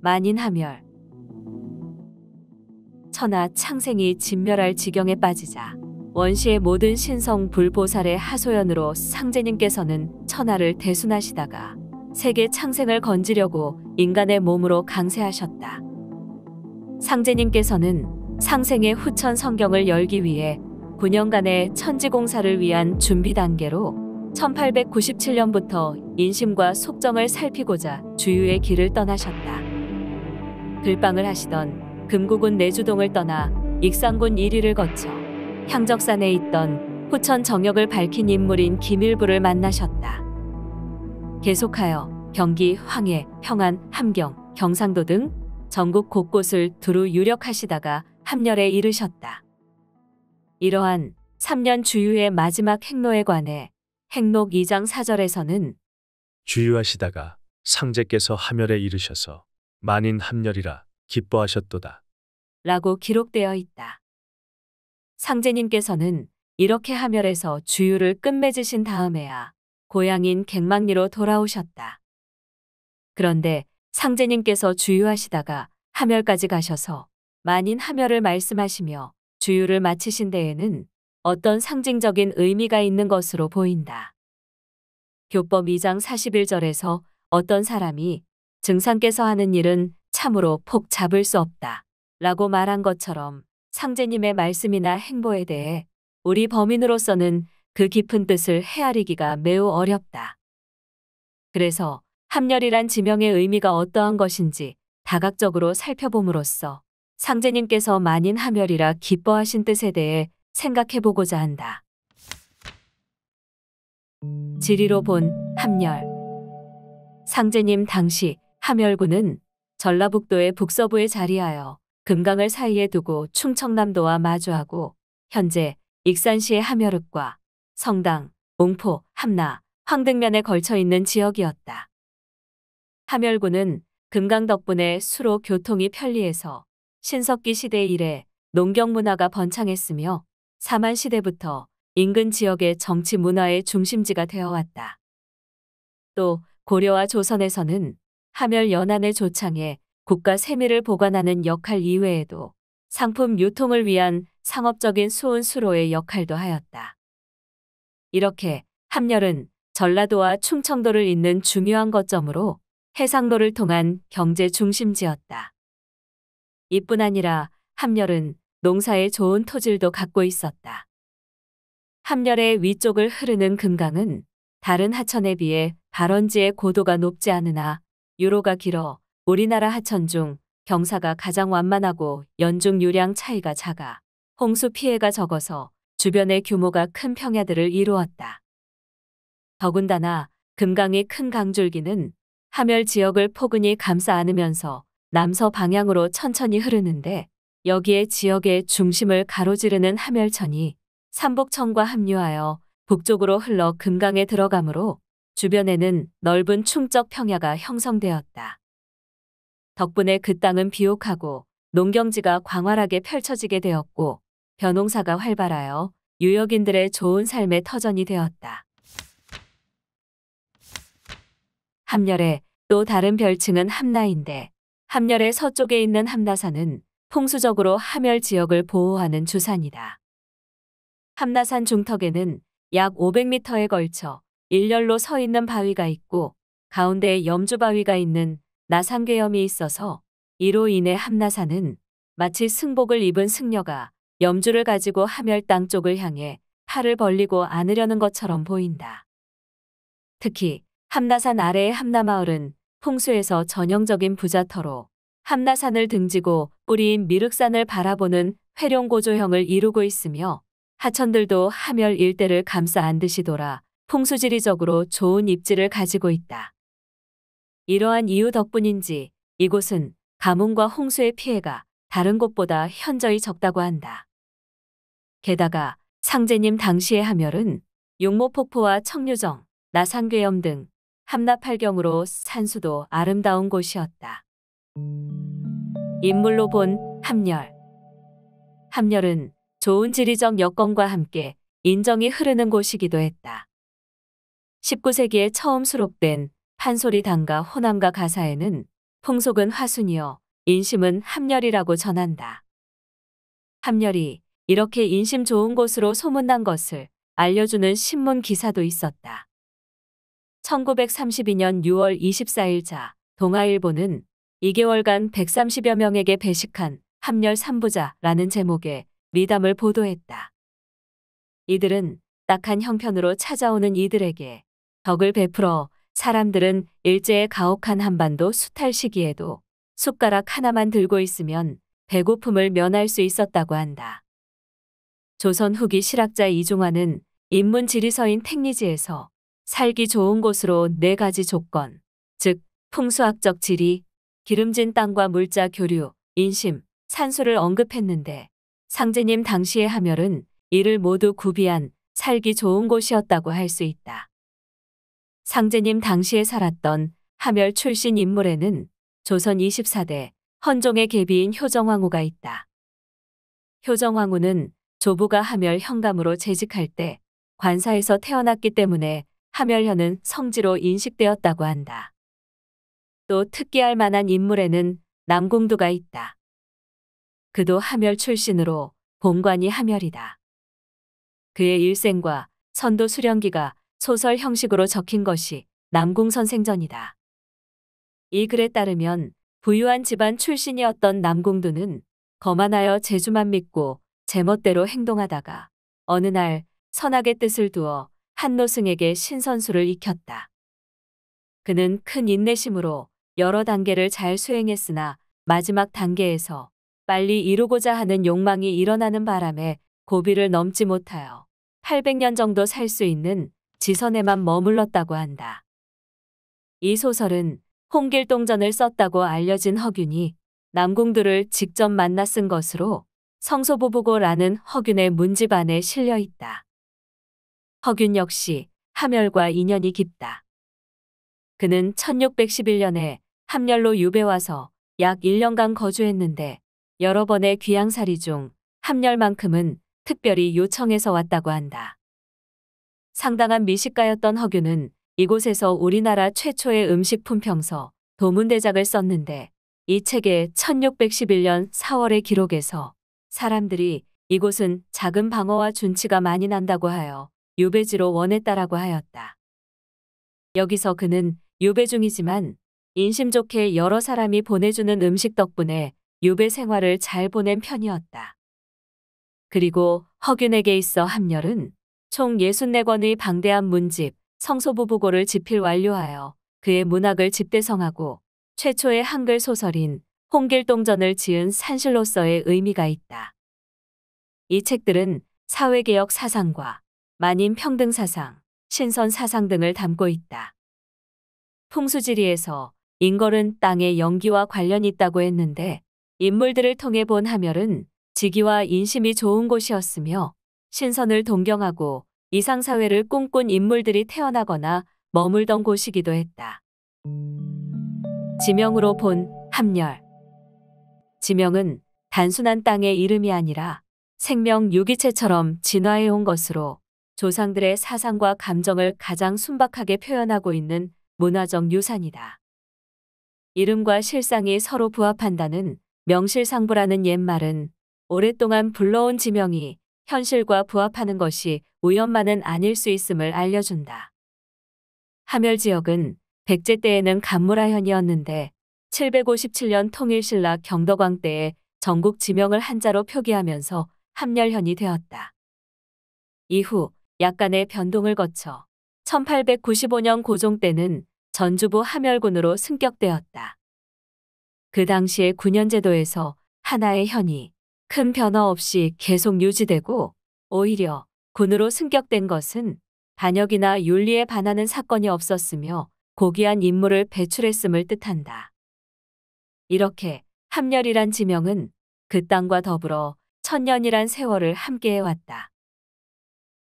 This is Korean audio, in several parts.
만인함멸 천하 창생이 진멸할 지경에 빠지자 원시의 모든 신성 불보살의 하소연으로 상제님께서는 천하를 대순하시다가 세계 창생을 건지려고 인간의 몸으로 강세하셨다. 상제님께서는 상생의 후천 성경을 열기 위해 9년간의 천지공사를 위한 준비 단계로 1897년부터 인심과 속정을 살피고자 주유의 길을 떠나셨다. 들빵을 하시던 금곡군 내주동을 떠나 익산군 1위를 거쳐 향적산에 있던 후천 정역을 밝힌 인물인 김일부를 만나셨다. 계속하여 경기, 황해, 평안, 함경, 경상도 등 전국 곳곳을 두루 유력하시다가 합렬에 이르셨다. 이러한 3년 주유의 마지막 행로에 관해 행록 2장 4절에서는 주유하시다가 상제께서 하멸에 이르셔서 만인 합렬이라 기뻐하셨도다. 라고 기록되어 있다. 상제님께서는 이렇게 하멸해서 주유를 끝맺으신 다음에야 고향인 갱망리로 돌아오셨다. 그런데 상제님께서 주유하시다가 하멸까지 가셔서 만인 함열을 말씀하시며 주유를 마치신 데에는 어떤 상징적인 의미가 있는 것으로 보인다. 교법 2장 41절에서 어떤 사람이 증상께서 하는 일은 참으로 폭 잡을 수 없다. 라고 말한 것처럼 상제님의 말씀이나 행보에 대해 우리 범인으로서는 그 깊은 뜻을 헤아리기가 매우 어렵다. 그래서 합렬이란 지명의 의미가 어떠한 것인지 다각적으로 살펴봄으로써 상제님께서 만인 합멸이라 기뻐하신 뜻에 대해 생각해보고자 한다. 지리로 본 합렬 상제님 당시 함열군은 전라북도의 북서부에 자리하여 금강을 사이에 두고 충청남도와 마주하고 현재 익산시의 함여읍과 성당, 옹포, 함나, 황등면에 걸쳐 있는 지역이었다. 함열군은 금강 덕분에 수로 교통이 편리해서 신석기 시대 이래 농경 문화가 번창했으며 사만 시대부터 인근 지역의 정치 문화의 중심지가 되어왔다. 또 고려와 조선에서는 하멸 연안을 조창해 국가 세밀을 보관하는 역할 이외에도 상품 유통을 위한 상업적인 수은 수로의 역할도 하였다. 이렇게 함열은 전라도와 충청도를 잇는 중요한 거점으로 해상도를 통한 경제 중심지였다. 이뿐 아니라 함열은 농사에 좋은 토질도 갖고 있었다. 함열의 위쪽을 흐르는 금강은 다른 하천에 비해 발원지의 고도가 높지 않으나 유로가 길어 우리나라 하천 중 경사가 가장 완만하고 연중 유량 차이가 작아 홍수 피해가 적어서 주변의 규모가 큰 평야들을 이루었다. 더군다나 금강의 큰 강줄기는 하멸 지역을 포근히 감싸 안으면서 남서 방향으로 천천히 흐르는데 여기에 지역의 중심을 가로지르는 하멸천이 삼복천과 합류하여 북쪽으로 흘러 금강에 들어가므로 주변에는 넓은 충적 평야가 형성되었다. 덕분에 그 땅은 비옥하고 농경지가 광활하게 펼쳐지게 되었고 변농사가 활발하여 유역인들의 좋은 삶의 터전이 되었다. 함열의 또 다른 별칭은 함나인데 함열의 서쪽에 있는 함나산은 풍수적으로 함열 지역을 보호하는 주산이다. 함나산 중턱에는 약 500m에 걸쳐 일렬로 서 있는 바위가 있고 가운데 염주바위가 있는 나상괴염이 있어서 이로 인해 함나산은 마치 승복을 입은 승려가 염주를 가지고 하멸 땅 쪽을 향해 팔을 벌리고 안으려는 것처럼 보인다. 특히 함나산 아래의 함나마을은 풍수에서 전형적인 부자터로 함나산을 등지고 뿌리인 미륵산을 바라보는 회룡고조형을 이루고 있으며 하천들도 하멸 일대를 감싸 안듯이 돌아 풍수지리적으로 좋은 입지를 가지고 있다. 이러한 이유 덕분인지 이곳은 가뭄과 홍수의 피해가 다른 곳보다 현저히 적다고 한다. 게다가 상제님 당시의 하멸은 육모폭포와 청류정, 나산괴염등함락팔경으로 산수도 아름다운 곳이었다. 인물로 본 함열 함열은 좋은 지리적 여건과 함께 인정이 흐르는 곳이기도 했다. 19세기에 처음 수록된 판소리 단가 호남가 가사에는 풍속은 화순이여 인심은 합렬이라고 전한다. 합렬이 이렇게 인심 좋은 곳으로 소문난 것을 알려주는 신문 기사도 있었다. 1932년 6월 24일자 동아일보는 2개월간 130여 명에게 배식한 합렬 3부자라는 제목의 미담을 보도했다. 이들은 딱한 형편으로 찾아오는 이들에게 덕을 베풀어 사람들은 일제의 가혹한 한반도 수탈 시기에도 숟가락 하나만 들고 있으면 배고픔을 면할 수 있었다고 한다. 조선 후기 실학자 이종환은 인문 지리서인 택리지에서 살기 좋은 곳으로 네 가지 조건, 즉 풍수학적 지리, 기름진 땅과 물자 교류, 인심, 산수를 언급했는데 상제님 당시의 하멸은 이를 모두 구비한 살기 좋은 곳이었다고 할 수 있다. 상제님 당시에 살았던 하멸 출신 인물에는 조선 24대 헌종의 계비인 효정왕후가 있다. 효정왕후는 조부가 하멸 현감으로 재직할 때 관사에서 태어났기 때문에 하멸현은 성지로 인식되었다고 한다. 또 특기할 만한 인물에는 남궁두가 있다. 그도 하멸 출신으로 본관이 하멸이다. 그의 일생과 선도 수령기가 소설 형식으로 적힌 것이 남궁선생전이다. 이 글에 따르면 부유한 집안 출신이었던 남궁두는 거만하여 재주만 믿고 제멋대로 행동하다가 어느 날 선악의 뜻을 두어 한노승에게 신선수를 익혔다. 그는 큰 인내심으로 여러 단계를 잘 수행했으나 마지막 단계에서 빨리 이루고자 하는 욕망이 일어나는 바람에 고비를 넘지 못하여 800년 정도 살 수 있는 지선에만 머물렀다고 한다. 이 소설은 홍길동전을 썼다고 알려진 허균이 남궁들을 직접 만나 쓴 것으로 성소보보고라는 허균의 문집 안에 실려 있다. 허균 역시 함열과 인연이 깊다. 그는 1611년에 함열로 유배와서 약 1년간 거주했는데 여러 번의 귀양살이 중 함열만큼은 특별히 요청해서 왔다고 한다. 상당한 미식가였던 허균은 이곳에서 우리나라 최초의 음식품 평서 도문대작을 썼는데 이 책의 1611년 4월의 기록에서 사람들이 이곳은 작은 방어와 준치가 많이 난다고 하여 유배지로 원했다라고 하였다. 여기서 그는 유배 중이지만 인심 좋게 여러 사람이 보내주는 음식 덕분에 유배 생활을 잘 보낸 편이었다. 그리고 허균에게 있어 합렬은 총 64권의 방대한 문집, 성소부부고를 집필 완료하여 그의 문학을 집대성하고 최초의 한글 소설인 홍길동전을 지은 산실로서의 의미가 있다. 이 책들은 사회개혁 사상과 만인 평등 사상, 신선 사상 등을 담고 있다. 풍수지리에서 인걸은 땅의 연기와 관련이 있다고 했는데 인물들을 통해 본 하멸은 지기와 인심이 좋은 곳이었으며 신선을 동경하고 이상사회를 꿈꾼 인물들이 태어나거나 머물던 곳이기도 했다. 지명으로 본 함열 지명은 단순한 땅의 이름이 아니라 생명 유기체처럼 진화해온 것으로 조상들의 사상과 감정을 가장 순박하게 표현하고 있는 문화적 유산이다. 이름과 실상이 서로 부합한다는 명실상부라는 옛말은 오랫동안 불러온 지명이 현실과 부합하는 것이 우연만은 아닐 수 있음을 알려준다. 하멸 지역은 백제 때에는 감무라현이었는데 757년 통일신라 경덕왕 때에 전국 지명을 한자로 표기하면서 함열현이 되었다. 이후 약간의 변동을 거쳐 1895년 고종 때는 전주부 함열군으로 승격되었다. 그 당시의 군현제도에서 하나의 현이 큰 변화 없이 계속 유지되고 오히려 군으로 승격된 것은 반역이나 윤리에 반하는 사건이 없었으며 고귀한 인물을 배출했음을 뜻한다. 이렇게 함렬이란 지명은 그 땅과 더불어 천년이란 세월을 함께해왔다.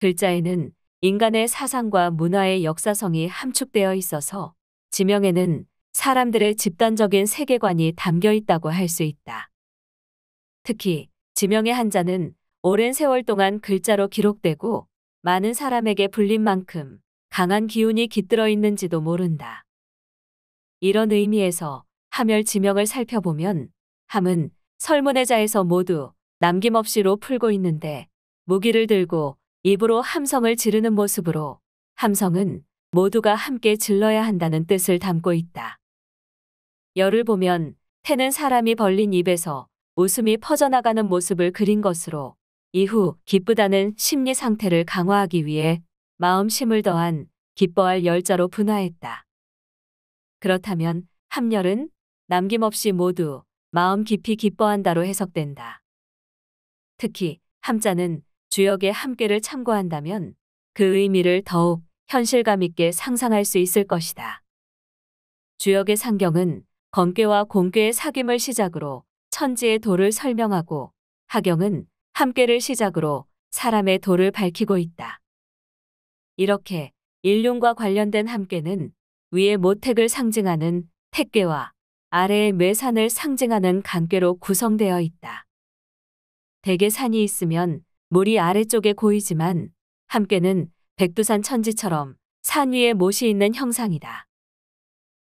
글자에는 인간의 사상과 문화의 역사성이 함축되어 있어서 지명에는 사람들의 집단적인 세계관이 담겨 있다고 할 수 있다. 특히 지명의 한자는 오랜 세월 동안 글자로 기록되고 많은 사람에게 불린 만큼 강한 기운이 깃들어 있는지도 모른다. 이런 의미에서 하멸 지명을 살펴보면 함은 설문의자에서 모두 남김없이로 풀고 있는데 무기를 들고 입으로 함성을 지르는 모습으로 함성은 모두가 함께 질러야 한다는 뜻을 담고 있다. 열을 보면 태는 사람이 벌린 입에서 웃음이 퍼져나가는 모습을 그린 것으로 이후 기쁘다는 심리 상태를 강화하기 위해 마음심을 더한 기뻐할 열자로 분화했다. 그렇다면 함열은 남김없이 모두 마음 깊이 기뻐한다로 해석된다. 특히 함자는 주역의 함께를 참고한다면 그 의미를 더욱 현실감 있게 상상할 수 있을 것이다. 주역의 상경은 검괴와 공괴의 사귐을 시작으로 천지의 도를 설명하고 하경은 함께를 시작으로 사람의 도를 밝히고 있다. 이렇게 일륜과 관련된 함께는 위의 모택을 상징하는 택계와 아래의 매산을 상징하는 강계로 구성되어 있다. 대개 산이 있으면 물이 아래쪽에 고이지만 함께는 백두산 천지처럼 산 위에 못이 있는 형상이다.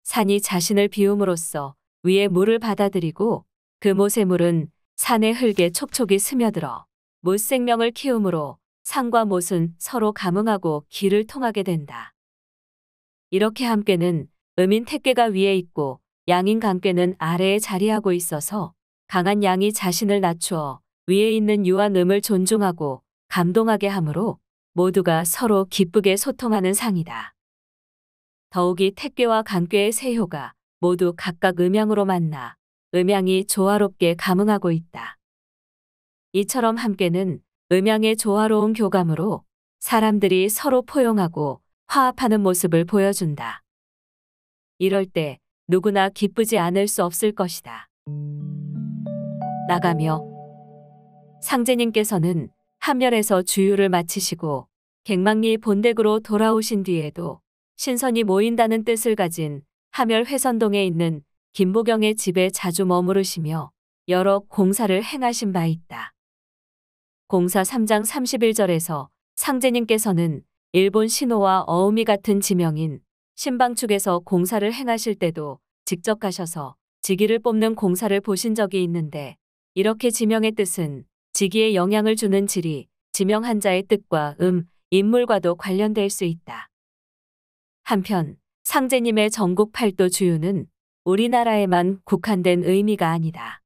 산이 자신을 비움으로써 위에 물을 받아들이고 그 모세물은 산의 흙에 촉촉이 스며들어 못생명을 키우므로 산과 못은 서로 감응하고 길을 통하게 된다. 이렇게 함께는 음인 택괴가 위에 있고 양인 강괴는 아래에 자리하고 있어서 강한 양이 자신을 낮추어 위에 있는 유한 음을 존중하고 감동하게 하므로 모두가 서로 기쁘게 소통하는 상이다. 더욱이 택괴와 강괴의 세효가 모두 각각 음양으로 만나 음양이 조화롭게 감응하고 있다. 이처럼 함께는 음양의 조화로운 교감으로 사람들이 서로 포용하고 화합하는 모습을 보여준다. 이럴 때 누구나 기쁘지 않을 수 없을 것이다. 나가며 상제님께서는 함열에서 주유를 마치시고 객망리 본댁으로 돌아오신 뒤에도 신선이 모인다는 뜻을 가진 함열 회선동에 있는 김보경의 집에 자주 머무르시며 여러 공사를 행하신 바 있다. 공사 3장 31절에서 상제님께서는 일본 신호와 어음이 같은 지명인 신방축에서 공사를 행하실 때도 직접 가셔서 지기를 뽑는 공사를 보신 적이 있는데 이렇게 지명의 뜻은 지기에 영향을 주는 질이 지명 한자의 뜻과 음, 인물과도 관련될 수 있다. 한편 상제님의 전국 팔도 주유는 우리나라에만 국한된 의미가 아니다.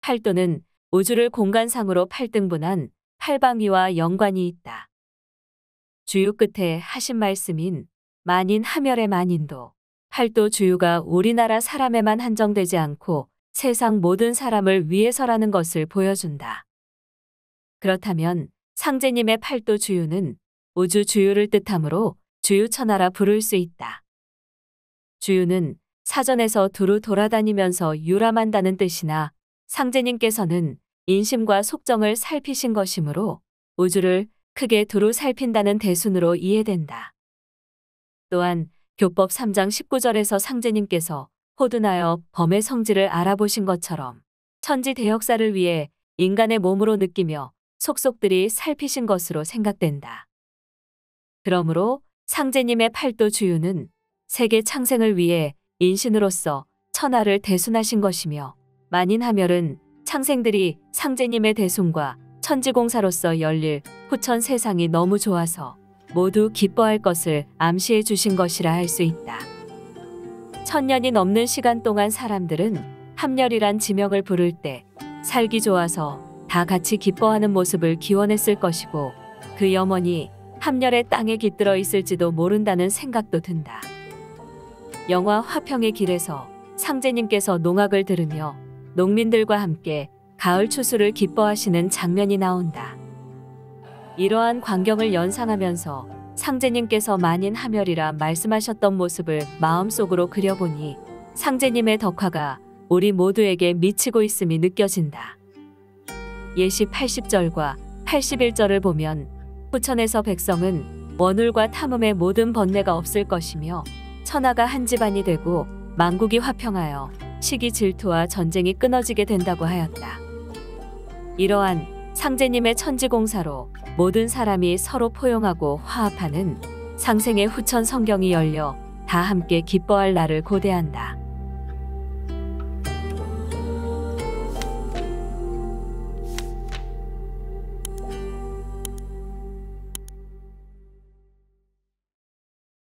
팔도는 우주를 공간상으로 8등분한 팔방위와 연관이 있다. 주유 끝에 하신 말씀인 만인 하멸의 만인도 팔도 주유가 우리나라 사람에만 한정되지 않고 세상 모든 사람을 위해서라는 것을 보여준다. 그렇다면 상제님의 팔도 주유는 우주 주유를 뜻하므로 주유천하라 부를 수 있다. 주유는 사전에서 두루 돌아다니면서 유람한다는 뜻이나 상제님께서는 인심과 속정을 살피신 것이므로 우주를 크게 두루 살핀다는 대순으로 이해된다. 또한 교법 3장 19절에서 상제님께서 호둔하여 범의 성질을 알아보신 것처럼 천지 대역사를 위해 인간의 몸으로 느끼며 속속들이 살피신 것으로 생각된다. 그러므로 상제님의 팔도 주유는 세계 창생을 위해 인신으로서 천하를 대순하신 것이며 만인 하멸은 창생들이 상제님의 대순과 천지공사로서 열릴 후천 세상이 너무 좋아서 모두 기뻐할 것을 암시해 주신 것이라 할 수 있다. 천년이 넘는 시간 동안 사람들은 합렬이란 지명을 부를 때 살기 좋아서 다 같이 기뻐하는 모습을 기원했을 것이고 그 염원이 합렬의 땅에 깃들어 있을지도 모른다는 생각도 든다. 영화 화평의 길에서 상제님께서 농악을 들으며 농민들과 함께 가을 추수를 기뻐하시는 장면이 나온다. 이러한 광경을 연상하면서 상제님께서 만인 하멸이라 말씀하셨던 모습을 마음속으로 그려보니 상제님의 덕화가 우리 모두에게 미치고 있음이 느껴진다. 예시 80절과 81절을 보면 후천에서 백성은 원울과 탐음의 모든 번뇌가 없을 것이며 천하가 한 집안이 되고 만국이 화평하여 시기 질투와 전쟁이 끊어지게 된다고 하였다. 이러한 상제님의 천지공사로 모든 사람이 서로 포용하고 화합하는 상생의 후천 성경이 열려 다 함께 기뻐할 날을 고대한다.